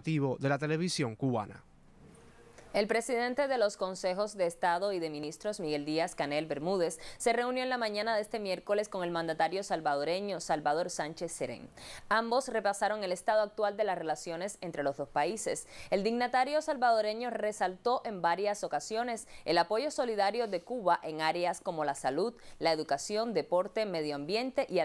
de la televisión cubana. El presidente de los consejos de Estado y de ministros, Miguel Díaz Canel Bermúdez, se reunió en la mañana de este miércoles con el mandatario salvadoreño Salvador Sánchez Serén. Ambos repasaron el estado actual de las relaciones entre los dos países. El dignatario salvadoreño resaltó en varias ocasiones el apoyo solidario de Cuba en áreas como la salud, la educación, deporte, medio ambiente y